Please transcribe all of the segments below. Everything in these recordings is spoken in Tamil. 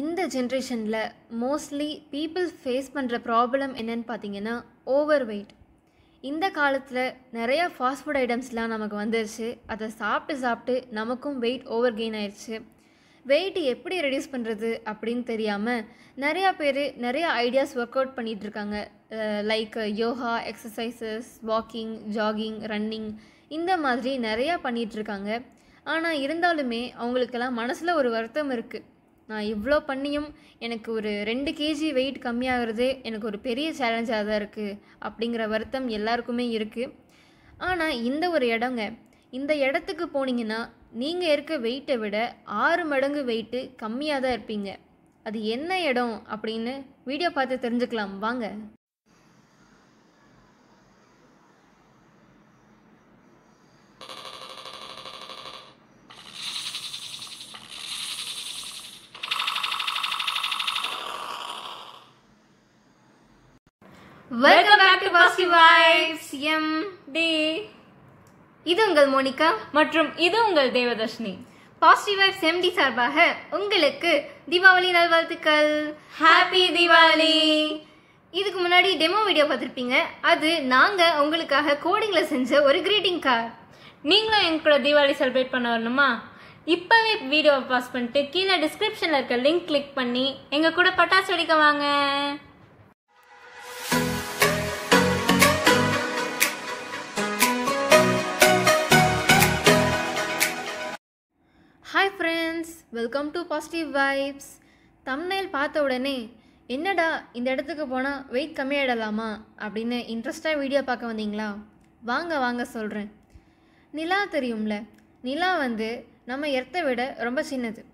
இந்த ஜென்ரேஷனில் மோஸ்ட்லி பீப்புள் ஃபேஸ் பண்ணுற ப்ராப்ளம் என்னன்னு பார்த்தீங்கன்னா ஓவர் வெயிட் இந்த காலத்தில் நிறையா ஃபாஸ்ட் ஃபுட் ஐட்டம்ஸ்லாம் நமக்கு வந்துருச்சு அதை சாப்பிட்டு சாப்பிட்டு நமக்கும் வெயிட் ஓவர் கெயின் ஆயிடுச்சு வெயிட் எப்படி ரெடியூஸ் பண்ணுறது அப்படின்னு தெரியாமல் நிறையா பேர் நிறையா ஐடியாஸ் ஒர்க் அவுட் பண்ணிகிட்ருக்காங்க like yoga exercises walking jogging running இந்த மாதிரி நிறையா பண்ணிகிட்ருக்காங்க ஆனால் இருந்தாலுமே அவங்களுக்கெல்லாம் மனசில் ஒரு வருத்தம் இருக்குது நான் இவ்வளோ பண்ணியும் எனக்கு ஒரு ரெண்டு கேஜி வெயிட் கம்மியாகிறது எனக்கு ஒரு பெரிய சேலஞ்சாக தான் இருக்குது அப்படிங்கிற வருத்தம் எல்லாருக்குமே இருக்குது ஆனால் இந்த ஒரு இடங்க இந்த இடத்துக்கு போனீங்கன்னா நீங்கள் இருக்க வெயிட்டை விட ஆறு மடங்கு வெயிட்டு கம்மியாக தான் இருப்பீங்க அது என்ன இடம் அப்படின்னு வீடியோ பார்த்து தெரிஞ்சுக்கலாம் வாங்க welcome back to positive vibes M T இது உங்கள் மோனிகா மற்றும் இது உங்கள் தேவதர்ஷினி பாசிட்டிவ் வைப்ஸ் எம்டி சார்பாக உங்களுக்கு தீபாவளி நல்வாழ்த்துக்கள் ஹாப்பி தீபாவளி இதுக்கு முன்னாடி டெமோ வீடியோ பார்த்துருப்பீங்க அது நாங்கள் உங்களுக்காக கோடிங்கில் செஞ்ச ஒரு கிரீட்டிங் கார்டு நீங்களும் எங்க கூட தீபாவளி செலிப்ரேட் பண்ண வரணுமா இப்போவே வீடியோவை பாஸ் பண்ணிட்டு கீழே டிஸ்கிரிப்ஷனில் இருக்க லிங்க் கிளிக் பண்ணி எங்கள் கூட பட்டாசு வெடிக்க வாங்க hi friends welcome to positive vibes thumbnail பார்த்த உடனே என்னடா இந்த இடத்துக்கு போனால் வெயிட் கம்மியாகிடலாமா அப்படின்னு இன்ட்ரெஸ்டாக வீடியோ பார்க்க வந்தீங்களா வாங்க வாங்க சொல்கிறேன் நிலா தெரியும்ல நிலா வந்து நம்ம எர்த்தை விட ரொம்ப சின்னது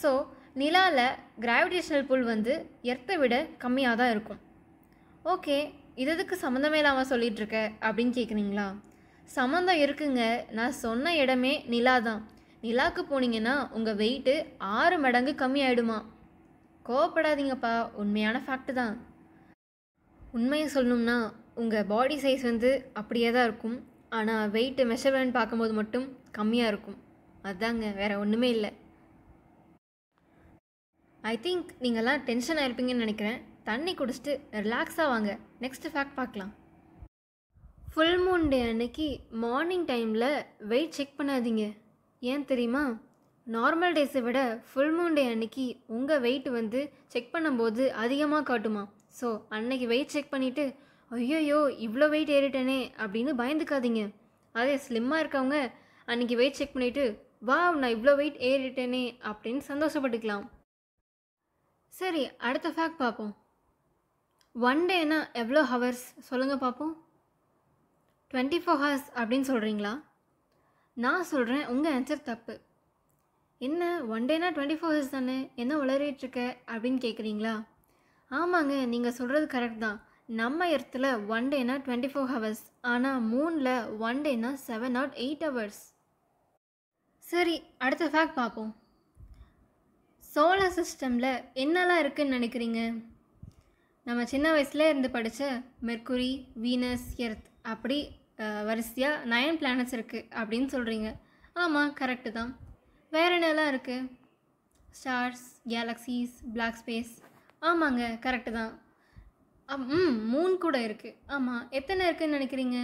ஸோ நிலாவில் கிராவிடேஷ்னல் புல் வந்து எர்த்தை விட கம்மியாக தான் இருக்கும் ஓகே இது எதுக்கு சம்மந்தமே இல்லாமல் சொல்லிகிட்ருக்க அப்படின்னு கேட்குறீங்களா சம்மந்தம் இருக்குங்க நான் சொன்ன இடமே நிலா தான் நிலாக்கு போனீங்கன்னா உங்கள் வெயிட்டு ஆறு மடங்கு கம்மி ஆயிடுமா கோவப்படாதீங்கப்பா உண்மையான ஃபேக்ட் தான் உண்மையை சொல்லணும்னா உங்கள் பாடி சைஸ் வந்து அப்படியே தான் இருக்கும் ஆனால் வெயிட்டு மெஷர்மெண்ட் பார்க்கும்போது மட்டும் கம்மியாக இருக்கும் அதுதாங்க வேறு ஒன்றுமே இல்லை ஐ திங்க் நீங்கள்லாம் டென்ஷன் ஆகிருப்பீங்கன்னு நினைக்கிறேன் தண்ணி குடிச்சிட்டு ரிலாக்ஸாக வாங்க நெக்ஸ்ட் ஃபேக்ட் பார்க்கலாம் ஃபுல் மூன் டே அன்னைக்கு மார்னிங் டைமில் வெயிட் செக் பண்ணாதீங்க ஏன் தெரியுமா நார்மல் டேஸை விட ஃபுல் மூன் டே அன்னைக்கு உங்கள் வெயிட் வந்து செக் பண்ணும்போது அதிகமாக காட்டுமா ஸோ அன்னைக்கு வெயிட் செக் பண்ணிவிட்டு ஐயோயோ இவ்வளோ வெயிட் ஏறிட்டேனே அப்படின்னு பயந்துக்காதீங்க அதே ஸ்லிம்மாக இருக்கவங்க அன்னைக்கு வெயிட் செக் பண்ணிவிட்டு வா நான் இவ்வளோ வெயிட் ஏறிட்டேனே அப்படின்னு சந்தோஷப்பட்டுக்கலாம் சரி அடுத்த ஃபேக்ட் பார்ப்போம் ஒன் டேனா எவ்வளோ ஹவர்ஸ் சொல்லுங்கள் பார்ப்போம் டுவெண்ட்டி ஃபோர் ஹவர்ஸ் அப்படின்னு சொல்கிறீங்களா நான் சொல்கிறேன் உங்கள் ஆன்சர் தப்பு என்ன ஒன் டேனா டுவெண்ட்டி ஃபோர் ஹவர்ஸ் தானே என்ன உளறிட்டுருக்க அப்படின்னு கேட்குறீங்களா ஆமாங்க நீங்கள் சொல்கிறது கரெக்ட் தான் நம்ம இடத்துல ஒன் டேனா டுவெண்ட்டி ஃபோர் ஹவர்ஸ் ஆனால் மூணில் ஒன் டேனா செவன் நாட் எயிட் ஹவர்ஸ் சரி அடுத்த ஃபேக்ட் பார்ப்போம் சோலார் சிஸ்டமில் என்னெல்லாம் இருக்குதுன்னு நினைக்கிறீங்க நம்ம சின்ன வயசுலேருந்து இருந்து படித்த மெர்க்குரி வீனஸ் எர்த் அப்படி வரிசையாக நயன் பிளானட்ஸ் இருக்குது அப்படின்னு சொல்கிறீங்க ஆமாம் கரெக்டு தான் வேறு என்னெல்லாம் இருக்குது ஸ்டார்ஸ் கேலக்ஸிஸ் பிளாக் ஸ்பேஸ் ஆமாங்க கரெக்டு தான் ம் மூன் கூட இருக்குது ஆமாம் எத்தனை இருக்குதுன்னு நினைக்கிறீங்க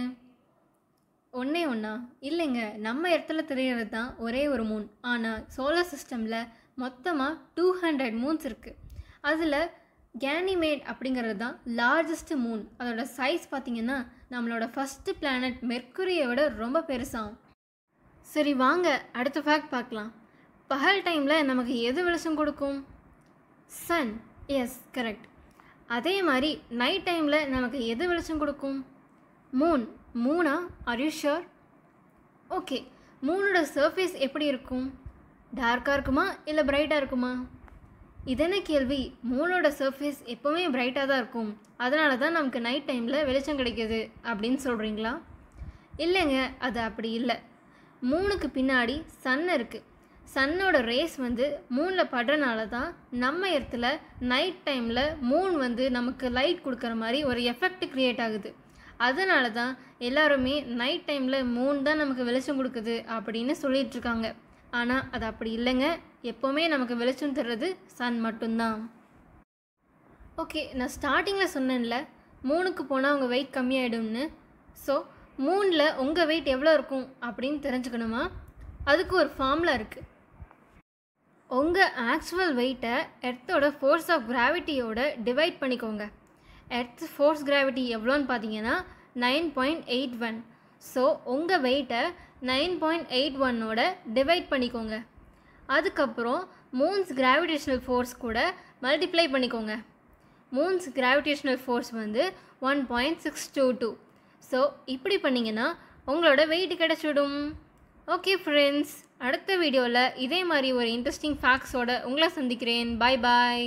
ஒன்றே ஒன்றா இல்லைங்க நம்ம இடத்துல தெரிகிறது தான் ஒரே ஒரு மூன் ஆனால் சோலார் சிஸ்டமில் மொத்தமாக டூ ஹண்ட்ரட் மூன்ஸ் இருக்குது அதில் கேனிமேட் அப்படிங்கிறது தான் லார்ஜஸ்ட்டு மூன் அதோட சைஸ் பார்த்திங்கன்னா நம்மளோட ஃபஸ்ட்டு பிளானட் மெர்க்குரியை விட ரொம்ப பெருசாகும் சரி வாங்க அடுத்த ஃபேக்ட் பார்க்கலாம் பகல் டைமில் நமக்கு எது வெளிச்சம் கொடுக்கும் சன் எஸ் கரெக்ட் அதே மாதிரி நைட் டைமில் நமக்கு எது வெளிச்சம் கொடுக்கும் மூன் மூணா ஆர் யூ ஷுர் ஓகே மூனோட சர்ஃபேஸ் எப்படி இருக்கும் டார்க்காக இருக்குமா இல்லை ப்ரைட்டாக இருக்குமா இதென கேள்வி மூனோட சர்ஃபேஸ் எப்போவுமே பிரைட்டாக தான் இருக்கும் அதனால தான் நமக்கு நைட் டைமில் வெளிச்சம் கிடைக்கிது அப்படின்னு சொல்கிறீங்களா இல்லைங்க அது அப்படி இல்லை மூணுக்கு பின்னாடி சன் இருக்குது சன்னோட ரேஸ் வந்து மூனில் படுறனால தான் நம்ம இடத்துல நைட் டைமில் மூன் வந்து நமக்கு லைட் கொடுக்குற மாதிரி ஒரு எஃபெக்ட் க்ரியேட் ஆகுது அதனால தான் எல்லாருமே நைட் டைமில் மூன் தான் நமக்கு வெளிச்சம் கொடுக்குது அப்படின்னு சொல்லிகிட்ருக்காங்க ஆனால் அது அப்படி இல்லைங்க எப்போவுமே நமக்கு வெளிச்சம் தர்றது சன் மட்டும்தான் ஓகே நான் ஸ்டார்டிங்கில் சொன்னேன்ல மூணுக்கு போனால் உங்கள் வெயிட் கம்மியாயிடும்னு ஸோ மூணில் உங்கள் வெயிட் எவ்வளோ இருக்கும் அப்படின்னு தெரிஞ்சுக்கணுமா அதுக்கு ஒரு ஃபார்முலா இருக்குது உங்கள் ஆக்சுவல் வெயிட்டை எர்த்தோட ஃபோர்ஸ் ஆஃப் கிராவிட்டியோட டிவைட் பண்ணிக்கோங்க எர்த் ஃபோர்ஸ் கிராவிட்டி எவ்வளோன்னு பார்த்தீங்கன்னா nine point eight one so உங்கள் வெயிட்டை நைன் பாயிண்ட் எயிட் ஒன்னோட டிவைட் பண்ணிக்கோங்க அதுக்கப்புறம் மூன்ஸ் கிராவிடேஷ்னல் ஃபோர்ஸ் கூட மல்டிப்ளை பண்ணிக்கோங்க மூன்ஸ் கிராவிடேஷ்னல் ஃபோர்ஸ் வந்து one point six two two so இப்படி பண்ணிங்கன்னா உங்களோட வெயிட் கிடச்சிடும் ஓகே ஃப்ரெண்ட்ஸ் அடுத்த வீடியோவில் இதே மாதிரி ஒரு இன்ட்ரெஸ்டிங் ஃபேக்ட்ஸோட உங்களை சந்திக்கிறேன் பாய் பாய்